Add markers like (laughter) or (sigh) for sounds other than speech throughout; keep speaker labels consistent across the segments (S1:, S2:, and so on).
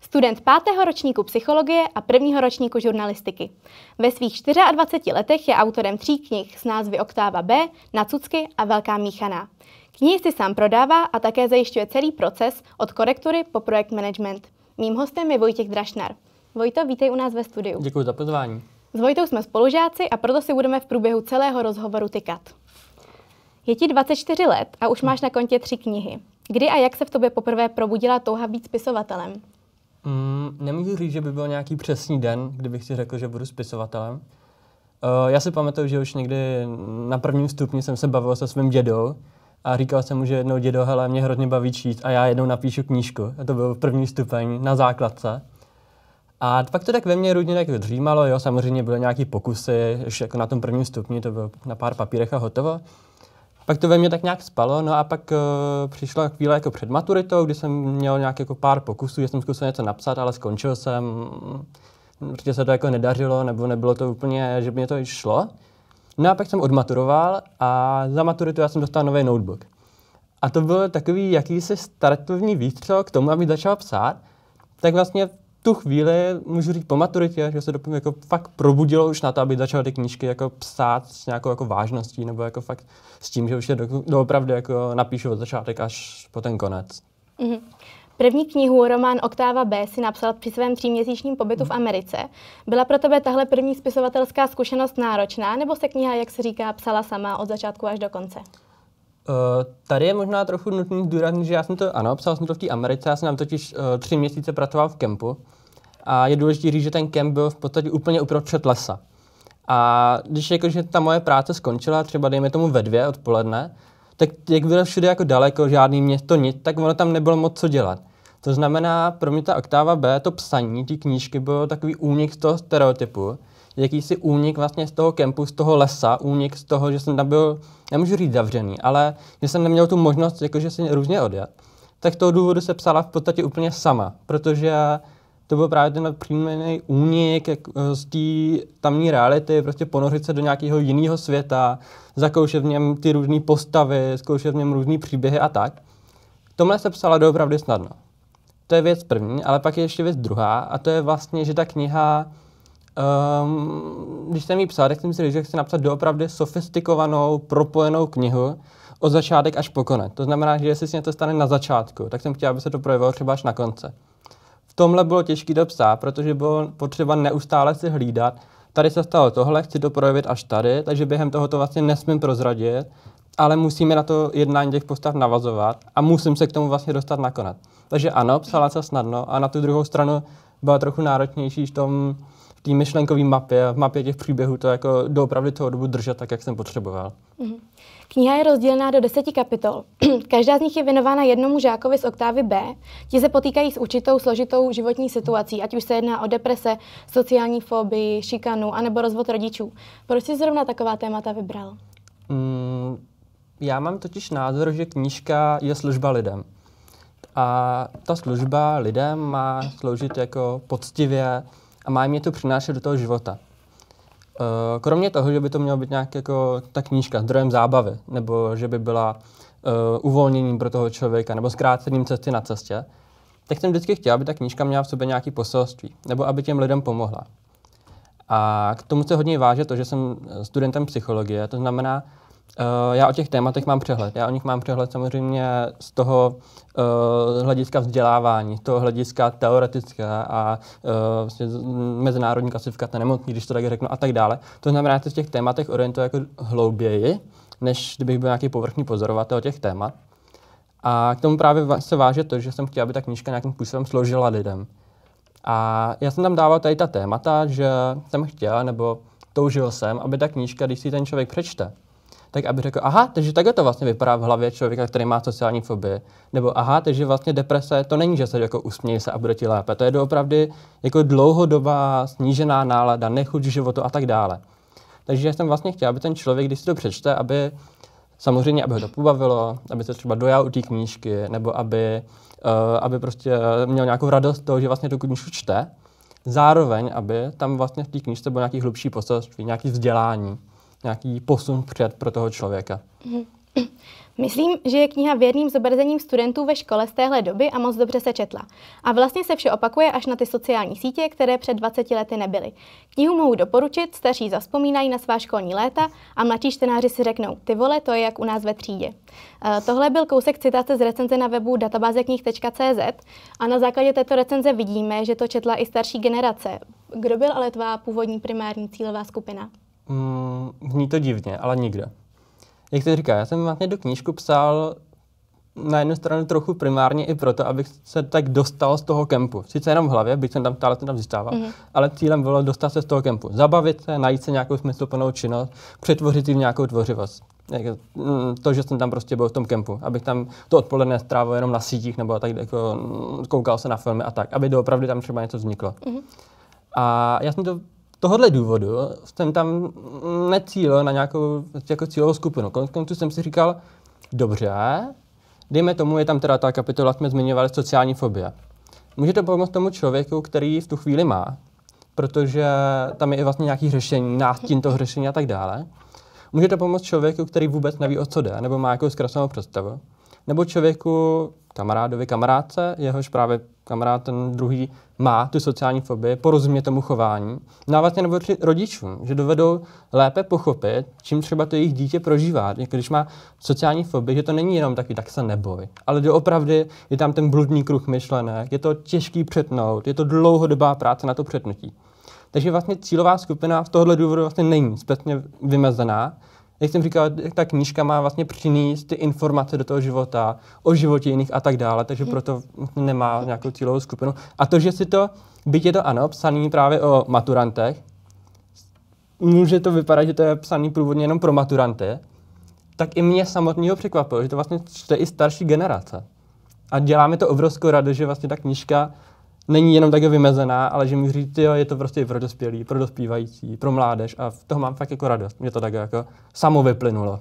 S1: Student pátého ročníku psychologie a prvního ročníku žurnalistiky. Ve svých 24 letech je autorem tří knih s názvy Oktáva B, Nacucky a Velká míchaná. Knihy si sám prodává a také zajišťuje celý proces od korektury po projekt management. Mým hostem je Vojtěch Drašnar. Vojto, vítej u nás ve studiu. Děkuji za pozvání. S Vojtou jsme spolužáci a proto si budeme v průběhu celého rozhovoru tykat. Je ti 24 let a už máš na kontě tři knihy. Kdy a jak se v tobě poprvé probudila touha být spisovatelem?
S2: Mm, nemůžu říct, že by byl nějaký přesný den, kdybych si řekl, že budu spisovatelem. Uh, já si pamatuju, že už někdy na prvním stupni jsem se bavil se svým dědou a říkal jsem mu, že jednou dědo, hele, mě hrozně baví číst a já jednou napíšu knížku. A to byl první stupeň na základce. A pak to tak ve mně různě tak dřímalo, jo, samozřejmě byly nějaký pokusy, už jako na tom prvním stupni to bylo na pár papírech a hotovo. Pak to ve mně tak nějak spalo, no a pak uh, přišla chvíle jako před maturitou, kdy jsem měl nějak jako pár pokusů, že jsem zkusil něco napsat, ale skončil jsem, protože se to jako nedařilo, nebo nebylo to úplně, že by mě to i šlo. No a pak jsem odmaturoval a za maturitu já jsem dostal nový notebook. A to byl takový jakýsi startovní výstřel k tomu, abych začal psát. Tak vlastně tu chvíli, můžu říct po maturitě, že se doplňu, jako fakt probudilo už na to, aby začal ty knížky jako psát s nějakou jako vážností, nebo jako fakt s tím, že už je do, doopravdy jako napíšu od začátek až po ten konec.
S1: Mm-hmm. První knihu, román Oktáva B, si napsal při svém tříměsíčním pobytu v mhm. Americe. Byla pro tebe tahle první spisovatelská zkušenost náročná, nebo se kniha, jak se říká, psala sama od začátku až do konce?
S2: Eh, tady je možná trochu nutný zdůraznit, že já jsem to, ano, psal jsem to v té Americe, já jsem tam totiž uh, tři měsíce pracoval v kempu a je důležité říct, že ten kemp byl v podstatě úplně uprostřed lesa. A když jakože ta moje práce skončila, třeba dejme tomu ve dvě odpoledne, tak jak bylo všude jako daleko, žádný město, nic, tak ono tam nebylo moc co dělat. To znamená, pro mě ta oktáva B, to psaní té knížky bylo takový únik z toho stereotypu, jakýsi únik vlastně z toho kempu, z toho lesa, únik z toho, že jsem tam byl, nemůžu říct zavřený, ale že jsem neměl tu možnost jakože si různě odjet, tak toho důvodu se psala v podstatě úplně sama, protože to byl právě ten příjmený únik jak eh, z té tamní reality, prostě ponořit se do nějakého jiného světa, zakoušet v něm ty různé postavy, zkoušet v něm různé příběhy a tak. Tomhle se psala doopravdy snadno. To je věc první, ale pak je ještě věc druhá a to je vlastně, že ta kniha Um, když jsem jí psal, tak jsem si říkal, že chci napsat doopravdy sofistikovanou, propojenou knihu od začátek až po konec. To znamená, že jestli se něco stane na začátku, tak jsem chtěl, aby se to projevilo třeba až na konce. V tomhle bylo těžké to psát, protože bylo potřeba neustále si hlídat, tady se stalo tohle, chci to projevit až tady, takže během toho to vlastně nesmím prozradit, ale musíme na to jednání těch postav navazovat a musím se k tomu vlastně dostat nakonec. Takže ano, psala se snadno a na tu druhou stranu byla trochu náročnější v tom, té myšlenkové mapě, v mapě těch příběhů to jako doopravdy toho dobu držet tak, jak jsem potřeboval.
S1: Mm-hmm. Kniha je rozdělená do deseti kapitol. (clears throat) Každá z nich je věnována jednomu žákovi z oktávy B. Ti se potýkají s určitou složitou životní situací, ať už se jedná o deprese, sociální fobii, šikanu anebo rozvod rodičů. Proč jsi zrovna taková témata vybral?
S2: Mm, já mám totiž názor, že knížka je služba lidem. A ta služba lidem má sloužit jako poctivě, a má mě to přinášet do toho života. Eh, kromě toho, že by to mělo být nějak jako ta knížka zdrojem zábavy, nebo že by byla uh, uvolněním pro toho člověka, nebo zkrácením cesty na cestě, tak jsem vždycky chtěl, aby ta knížka měla v sobě nějaké poselství, nebo aby těm lidem pomohla. A k tomu se hodně váže to, že jsem eh, studentem psychologie, to znamená, Eh, já o těch tématech mám přehled. Já o nich mám přehled samozřejmě z toho uh, hlediska vzdělávání, z toho hlediska teoretické a uh, vlastně mezinárodní klasifikace nemocní, když to tak řeknu, a tak dále. To znamená, že se v těch tématech orientuje jako hlouběji, než kdybych byl nějaký povrchní pozorovatel těch témat. A k tomu právě se váže to, že jsem chtěl, aby ta knížka nějakým způsobem složila lidem. A já jsem tam dával tady ta témata, že jsem chtěl, nebo toužil jsem, aby ta knížka, když si ten člověk přečte, tak aby řekl, aha, takže takhle to vlastně vypadá v hlavě člověka, který má sociální fobii. Nebo aha, takže vlastně deprese, to není, že se jako usměj se a bude ti lépe. To je doopravdy jako dlouhodobá snížená nálada, nechuť životu a tak dále. Takže já jsem vlastně chtěl, aby ten člověk, když si to přečte, aby samozřejmě, aby ho to pobavilo, aby se třeba dojal u té knížky, nebo aby, uh, aby prostě měl nějakou radost toho, že vlastně tu knížku čte. Zároveň, aby tam vlastně v té knížce bylo nějaký hlubší poselství, nějaký vzdělání nějaký posun před pro toho člověka.
S1: (clears throat) Myslím, že je kniha věrným zobrazením studentů ve škole z téhle doby a moc dobře se četla. A vlastně se vše opakuje až na ty sociální sítě, které před 20 lety nebyly. Knihu mohu doporučit, starší zaspomínají na svá školní léta a mladší čtenáři si řeknou, ty vole, to je jak u nás ve třídě. Eh, tohle byl kousek citace z recenze na webu databázeknih.cz a na základě této recenze vidíme, že to četla i starší generace. Kdo byl ale tvá původní primární cílová skupina?
S2: mm, zní to divně, ale nikde. Jak to říká, já jsem vlastně do knížku psal na jednu stranu trochu primárně i proto, abych se tak dostal z toho kempu. Sice jenom v hlavě, byť jsem tam stále tam zůstával, mm-hmm. ale cílem bylo dostat se z toho kempu. Zabavit se, najít se nějakou smysluplnou činnost, přetvořit ji v nějakou tvořivost. Mm, to, že jsem tam prostě byl v tom kempu, abych tam to odpoledne strávil jenom na sítích nebo tak, jako mm, koukal se na filmy a tak, aby doopravdy tam třeba něco vzniklo. Mm-hmm. A já jsem to tohohle důvodu jsem tam necílil na nějakou jako cílovou skupinu. Konec jsem si říkal, dobře, dejme tomu, je tam teda ta kapitola, jsme zmiňovali sociální fobie. Může to pomoct tomu člověku, který v tu chvíli má, protože tam je i vlastně nějaký řešení, nástín toho řešení a tak dále. Může to pomoct člověku, který vůbec neví, o co jde, nebo má jakou zkreslenou představu. Nebo člověku, kamarádovi, kamarádce, jehož právě kamarád ten druhý má ty sociální fobii, porozumět tomu chování, návazně no nebo rodičům, že dovedou lépe pochopit, čím třeba to jejich dítě prožívá. Když má sociální fobii, že to není jenom taky, tak se neboj, ale doopravdy je tam ten bludný kruh myšlenek, je to těžký přetnout, je to dlouhodobá práce na to přetnutí. Takže vlastně cílová skupina z tohohle důvodu vlastně není zpětně vymezená, jak jsem říkal, ta knížka má vlastně přinést ty informace do toho života, o životě jiných a tak dále, takže mhm. proto vlastně nemá nějakou cílovou skupinu. A to, že si to, byť je to ano, psaný právě o maturantech, může to vypadat, že to je psaný průvodně jenom pro maturanty, tak i mě samotného překvapilo, že to vlastně čte i starší generace. A děláme to obrovskou radost, že vlastně ta knížka není jenom tak vymezená, ale že mi říct, jo, je to prostě pro dospělý, pro dospívající, pro mládež a v toho mám fakt jako radost. Mě to tak jako samo vyplynulo.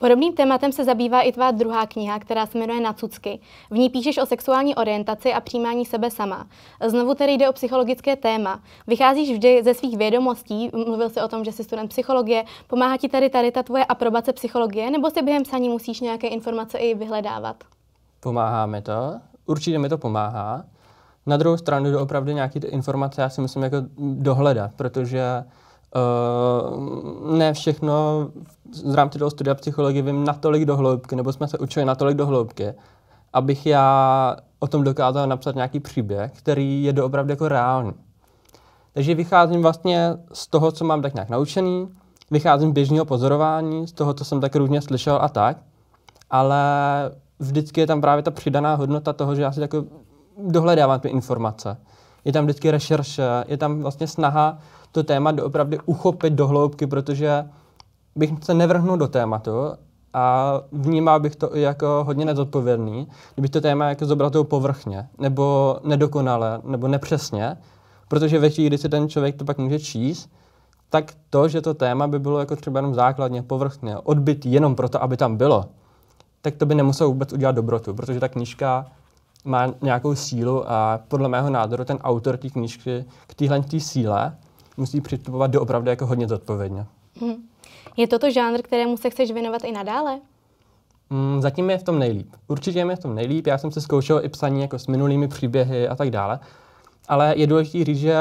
S1: Podobným tématem se zabývá i tvá druhá kniha, která se jmenuje cucky. V ní píšeš o sexuální orientaci a přijímání sebe sama. Znovu tedy jde o psychologické téma. Vycházíš vždy ze svých vědomostí, mluvil jsi o tom, že jsi student psychologie, pomáhá ti tady tady ta tvoje aprobace psychologie, nebo si během psaní musíš nějaké informace i vyhledávat?
S2: Pomáhá mi to, určitě mi to pomáhá. Na druhou stranu jde opravdu nějaké ty informace, já si musím jako dohledat, protože Uh, ne všechno v rámci toho studia psychologie vím natolik dohloubky, nebo jsme se učili natolik dohloubky, abych já o tom dokázal napsat nějaký příběh, který je doopravdy jako reálný. Takže vycházím vlastně z toho, co mám tak nějak naučený, vycházím z běžného pozorování, z toho, co jsem tak různě slyšel a tak, ale vždycky je tam právě ta přidaná hodnota toho, že já si jako dohledávám ty informace. Je tam vždycky rešerše, je tam vlastně snaha to téma opravdu uchopit do hloubky, protože bych se nevrhnul do tématu a vnímal bych to jako hodně nezodpovědný, kdyby to téma jako zobral povrchně, nebo nedokonale, nebo nepřesně, protože ve chvíli, kdy si ten člověk to pak může číst, tak to, že to téma by bylo jako třeba jenom základně, povrchně, odbyt jenom proto, aby tam bylo, tak to by nemuselo vůbec udělat dobrotu, protože ta knížka má nějakou sílu a podle mého názoru ten autor té knížky k téhle tý síle musí přistupovat doopravdy jako hodně zodpovědně.
S1: Hmm. Je toto žánr, kterému se chceš věnovat i nadále?
S2: Mm, zatím je v tom nejlíp. Určitě je v tom nejlíp. Já jsem se zkoušel i psaní jako s minulými příběhy a tak dále. Ale je důležité říct, že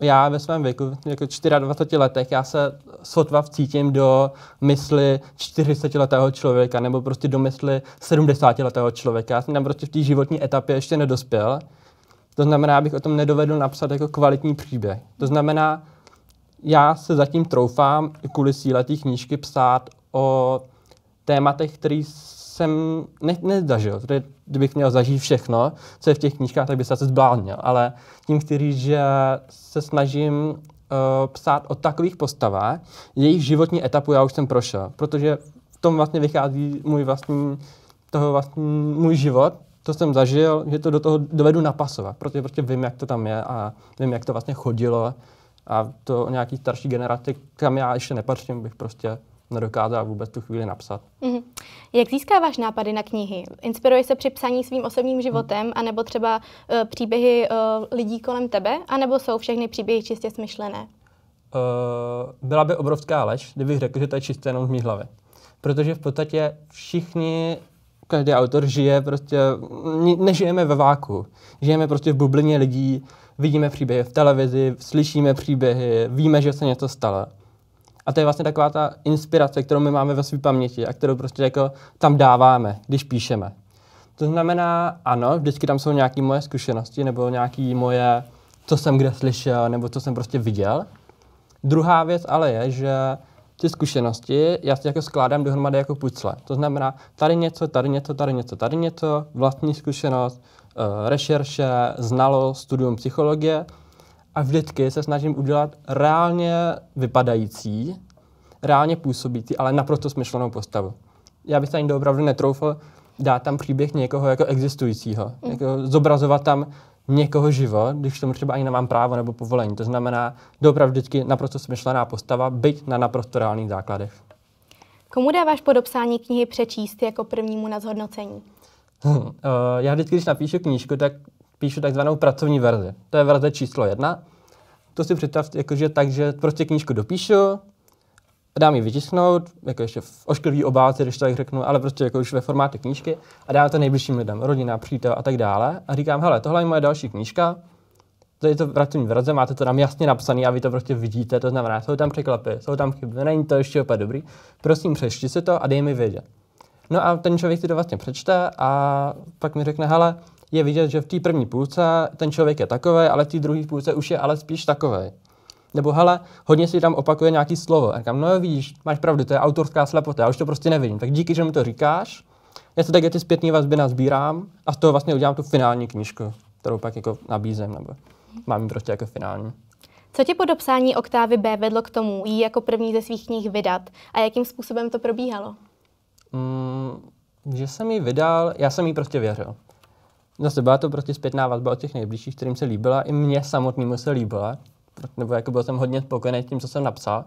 S2: já ve svém věku, jako 24 letech, já se sotva vcítím do mysli 40-letého člověka nebo prostě do mysli 70-letého člověka. Já jsem tam prostě v té životní etapě ještě nedospěl. To znamená, abych o tom nedovedl napsat jako kvalitní příběh. To znamená, já se zatím troufám kvůli síle té knížky psát o tématech, které jsem ne, nezažil. Tedy, kdybych měl zažít všechno, co je v těch knížkách, tak bych se zbláznil. Ale tím chci říct, že se snažím uh, psát o takových postavách, jejich životní etapu já už jsem prošel, protože v tom vlastně vychází můj vlastní, toho vlastní, můj život, To jsem zažil, že to do toho dovedu napasovat, protože prostě vím, jak to tam je a vím, jak to vlastně chodilo a to o nějaký starší generaci, kam já ještě nepatřím, bych prostě nedokázal vůbec tu chvíli napsat.
S1: Mm-hmm. Jak získáváš nápady na knihy? Inspiruje se při psaní svým osobním hmm. životem, anebo třeba uh, příběhy uh, lidí kolem tebe, anebo jsou všechny příběhy čistě smyšlené? Uh,
S2: byla by obrovská lež, kdybych řekl, že to je čistě jenom v mý hlavě. Protože v podstatě všichni každý autor žije prostě, nežijeme ve váku. Žijeme prostě v bublině lidí, vidíme příběhy v televizi, slyšíme příběhy, víme, že se něco stalo. A to je vlastně taková ta inspirace, kterou my máme ve své paměti a kterou prostě jako tam dáváme, když píšeme. To znamená, ano, vždycky tam jsou nějaké moje zkušenosti nebo nějaké moje, co jsem kde slyšel nebo co jsem prostě viděl. Druhá věc ale je, že ty zkušenosti já si jako skládám dohromady jako pucle. To znamená, tady něco, tady něco, tady něco, tady něco, vlastní zkušenost, eh, rešerše, znalost, studium psychologie – a vždycky se snažím udělat reálně vypadající, reálně působící, ale naprosto smyšlenou postavu. Já bych se ani doopravdy netroufal dát tam příběh někoho jako existujícího, mm. jako zobrazovat tam někoho živo, když tomu třeba ani nemám právo nebo povolení. To znamená, doopravdy vždycky naprosto smyšlená postava, byť na naprosto reálných základech.
S1: Komu dáváš podopsání knihy přečíst jako prvnímu na zhodnocení?
S2: Hmm, uh, já vždycky, když napíšu knížku, tak píšu takzvanou pracovní verzi. To je verze číslo jedna. To si představte jakože tak, že prostě knížku dopíšu, dám ji vytisknout, jako ještě v ošklivý obálce, když to tak řeknu, ale prostě jako už ve formátu knížky a dám to nejbližším lidem, rodina, přítel a tak dále. A říkám, hele, tohle je moje další knížka, to je to pracovní verze, máte to tam jasně napsané a vy to prostě vidíte, to znamená, jsou tam překlepy, jsou tam chyby, není to ještě opět dobrý, prosím přečti si to a dej mi vědět. No a ten člověk si to vlastně přečte a pak mi řekne, hele, je vidět, že v té první půlce ten člověk je takový, ale v té druhé půlce už je ale spíš takový. Nebo hele, hodně si tam opakuje nějaký slovo. A říkám, no jo, víš, máš pravdu, to je autorská slepota, já už to prostě nevidím. Tak díky, že mi to říkáš, já se tak ty zpětné vazby nazbírám a z toho vlastně udělám tu finální knížku, kterou pak jako nabízím nebo mám prostě jako finální.
S1: Co tě po dopsání oktávy B vedlo k tomu, ji jako první ze svých knih vydat a jakým způsobem to probíhalo?
S2: Mm, že jsem ji vydal, já jsem jí prostě věřil. No, Zase byla to prostě zpětná vazba od těch nejbližších, kterým se líbila, i mě samotnému se líbila, nebo jako byl jsem hodně spokojený tím, co jsem napsal.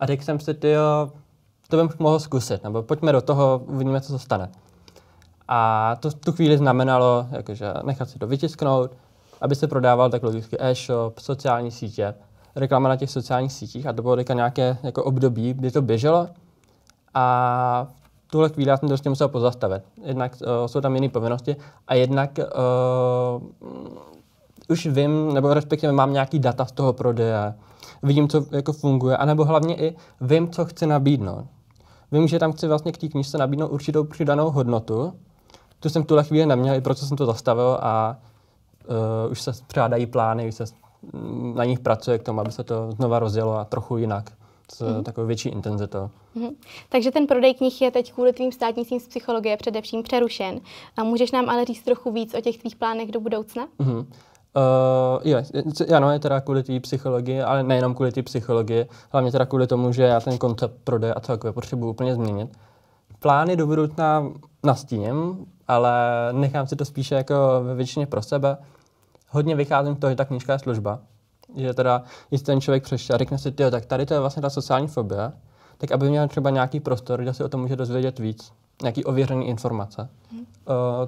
S2: A řekl jsem si, ty to bych mohl zkusit, nebo pojďme do toho, uvidíme, co se stane. A to tu chvíli znamenalo, jakože nechat si to vytisknout, aby se prodával tak logicky e-shop, sociální sítě, reklama na těch sociálních sítích a to bylo nějaké jako období, kdy to běželo a v tuhle chvíli já jsem to prostě musel pozastavit. Jednak uh, jsou tam jiné povinnosti a jednak uh, už vím, nebo respektive mám nějaký data z toho prodeje, vidím, co jako funguje, anebo hlavně i vím, co chci nabídnout. Vím, že tam chci vlastně k té knižce nabídnout určitou přidanou hodnotu, tu jsem v tuhle chvíli neměl, i proto jsem to zastavil a uh, už se přádají plány, už se mm, na nich pracuje k tomu, aby se to znova rozjelo a trochu jinak s mm-hmm. takovou větší intenzitou.
S1: Mm-hmm. Takže ten prodej knih je teď kvůli tvým státnicím z psychologie především přerušen. A můžeš nám ale říct trochu víc o těch tvých plánech do budoucna?
S2: Mm-hmm. Uh, jo, ano, je teda kvůli té psychologii, ale nejenom kvůli té psychologii, hlavně teda kvůli tomu, že já ten koncept prodeje a celkově potřebuji úplně změnit. Plány do budoucna nastíním, ale nechám si to spíše jako ve většině pro sebe. Hodně vycházím z toho, že ta knížka je služba, že teda, když ten člověk přešel a řekne si, tak tady to je vlastně ta sociální fobie, tak aby měl třeba nějaký prostor, kde se o tom může dozvědět víc, nějaký ověřený informace. Hmm. Uh,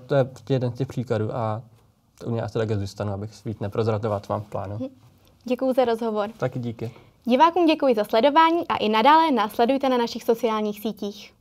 S2: to je prostě jeden z těch příkladů a to u mě asi také zůstanu, no, abych svít neprozradovat vám v plánu. Hmm.
S1: Děkuji za rozhovor. Taky díky. Divákům děkuji za sledování a i nadále následujte na našich sociálních sítích.